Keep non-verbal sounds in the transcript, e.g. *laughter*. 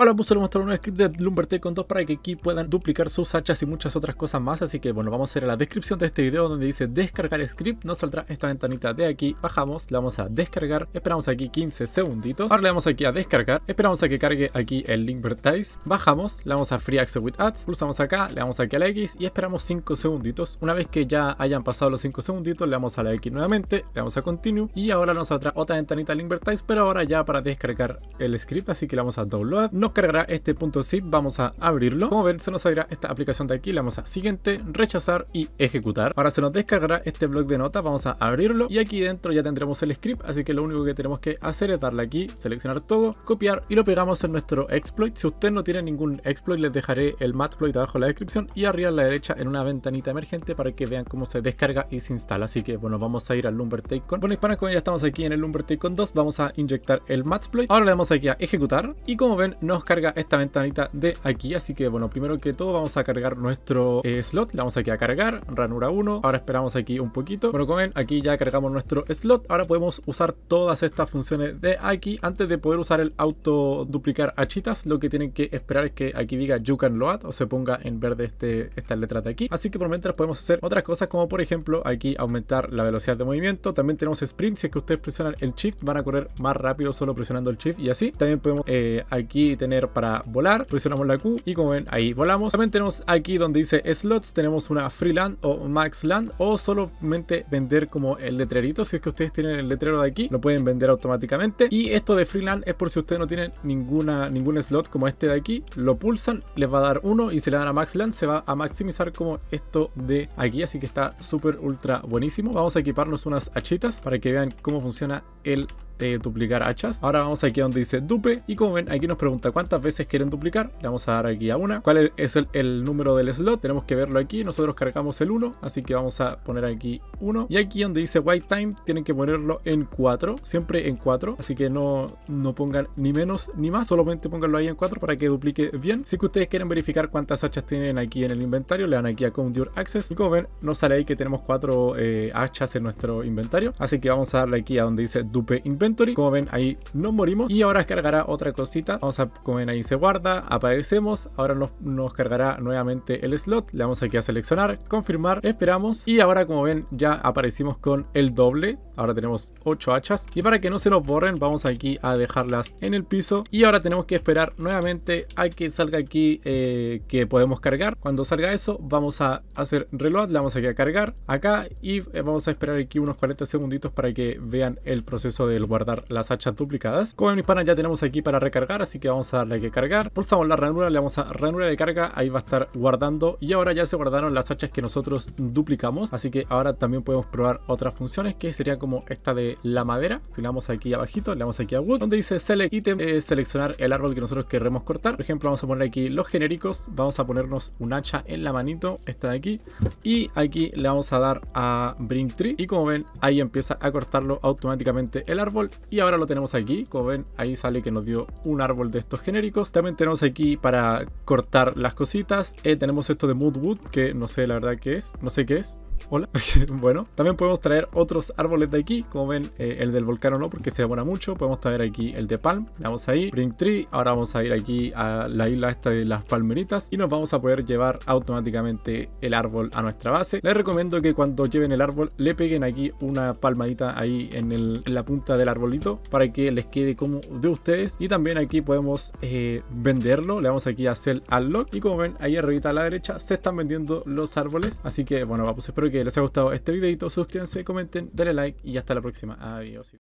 Ahora pues, a mostrar un script de Lumberte con 2 para que aquí puedan duplicar sus hachas y muchas otras cosas más. Así que bueno, vamos a ir a la descripción de este video donde dice descargar script. Nos saldrá esta ventanita de aquí. Bajamos, la vamos a descargar. Esperamos aquí 15 segunditos. Ahora le damos aquí a descargar. Esperamos a que cargue aquí el Linkvertise. Bajamos, le damos a free access with ads. Pulsamos acá, le damos aquí a la X y esperamos 5 segunditos. Una vez que ya hayan pasado los 5 segunditos, le damos a la X nuevamente. Le damos a continue y ahora nos saldrá otra ventanita de Pero ahora ya para descargar el script. Así que le vamos a download cargará este punto zip, vamos a abrirlo. Como ven, se nos abrirá esta aplicación de aquí, le vamos a siguiente, rechazar y ejecutar. Ahora se nos descargará este blog de notas, vamos a abrirlo y aquí dentro ya tendremos el script, así que lo único que tenemos que hacer es darle aquí, seleccionar todo, copiar y lo pegamos en nuestro exploit. Si usted no tiene ningún exploit, les dejaré el matploit abajo en la descripción y arriba a la derecha en una ventanita emergente para que vean cómo se descarga y se instala. Así que bueno, vamos a ir al Lumber con, Bueno, hispanos, como ya estamos aquí en el Lumber con 2, vamos a inyectar el matploit. Ahora le damos aquí a ejecutar y como ven, nos carga esta ventanita de aquí. Así que bueno, primero que todo vamos a cargar nuestro eh, slot. Le vamos aquí a cargar, ranura 1. Ahora esperamos aquí un poquito. Bueno, como ven, aquí ya cargamos nuestro slot. Ahora podemos usar todas estas funciones de aquí. Antes de poder usar el auto duplicar achitas lo que tienen que esperar es que aquí diga you can load o se ponga en verde este, esta letra de aquí. Así que por mientras podemos hacer otras cosas como por ejemplo aquí aumentar la velocidad de movimiento. También tenemos sprint. Si es que ustedes presionan el shift van a correr más rápido solo presionando el shift y así. También podemos eh, aquí tener para volar. Presionamos la Q y como ven ahí volamos. También tenemos aquí donde dice slots, tenemos una Freeland o Max Land. o solamente vender como el letrerito. Si es que ustedes tienen el letrero de aquí, lo pueden vender automáticamente. Y esto de Freeland es por si ustedes no tienen ninguna, ningún slot como este de aquí. Lo pulsan, les va a dar uno y se le dan a Max Land. Se va a maximizar como esto de aquí, así que está súper ultra buenísimo. Vamos a equiparnos unas hachitas para que vean cómo funciona el duplicar hachas. Ahora vamos aquí donde dice dupe y como ven aquí nos pregunta cuántas veces quieren duplicar. Le vamos a dar aquí a una. ¿Cuál es el, número del slot? Tenemos que verlo aquí. Nosotros cargamos el 1, así que vamos a poner aquí 1. Y aquí donde dice white time tienen que ponerlo en 4, siempre en 4. Así que no, no pongan ni menos ni más, solamente pónganlo ahí en 4 para que duplique bien. Si que ustedes quieren verificar cuántas hachas tienen aquí en el inventario, le dan aquí a count your access. Y como ven, nos sale ahí que tenemos 4 eh, hachas en nuestro inventario. Así que vamos a darle aquí a donde dice dupe inventario como ven ahí no morimos. Y ahora cargará otra cosita. Vamos a, como ven ahí se guarda. Aparecemos. Ahora nos, nos cargará nuevamente el slot. Le damos aquí a seleccionar. Confirmar. Esperamos. Y ahora como ven ya aparecimos con el doble. Ahora tenemos 8 hachas. Y para que no se nos borren vamos aquí a dejarlas en el piso. Y ahora tenemos que esperar nuevamente a que salga aquí eh, que podemos cargar. Cuando salga eso vamos a hacer reload. Le vamos aquí a cargar acá. Y eh, vamos a esperar aquí unos 40 segunditos para que vean el proceso del guardar guardar las hachas duplicadas. Como en mi pana ya tenemos aquí para recargar, así que vamos a darle que cargar. Pulsamos la ranura, le damos a ranura de carga, ahí va a estar guardando. Y ahora ya se guardaron las hachas que nosotros duplicamos, así que ahora también podemos probar otras funciones que sería como esta de la madera. Si le damos aquí abajito, le damos aquí a wood, donde dice select item, es seleccionar el árbol que nosotros queremos cortar. Por ejemplo, vamos a poner aquí los genéricos, vamos a ponernos un hacha en la manito, esta de aquí. Y aquí le vamos a dar a Bring Tree y como ven, ahí empieza a cortarlo automáticamente el árbol y ahora lo tenemos aquí. Como ven, ahí sale que nos dio un árbol de estos genéricos. También tenemos aquí para cortar las cositas. Eh, tenemos esto de Moodwood, que no sé la verdad qué es. No sé qué es hola. *laughs* bueno, también podemos traer otros árboles de aquí, como ven, eh, el del volcán no, porque se demora mucho. Podemos traer aquí el de palm, le damos ahí, Spring Tree. Ahora vamos a ir aquí a la isla esta de las palmeritas y nos vamos a poder llevar automáticamente el árbol a nuestra base. Les recomiendo que cuando lleven el árbol le peguen aquí una palmadita ahí en, la punta del arbolito para que les quede como de ustedes. Y también aquí podemos eh, venderlo, le damos aquí a hacer Unlock y como ven ahí arriba a la derecha se están vendiendo los árboles. Así que bueno, vamos, a espero que les haya gustado este videito. Suscríbanse, comenten, denle like y hasta la próxima. Adiós.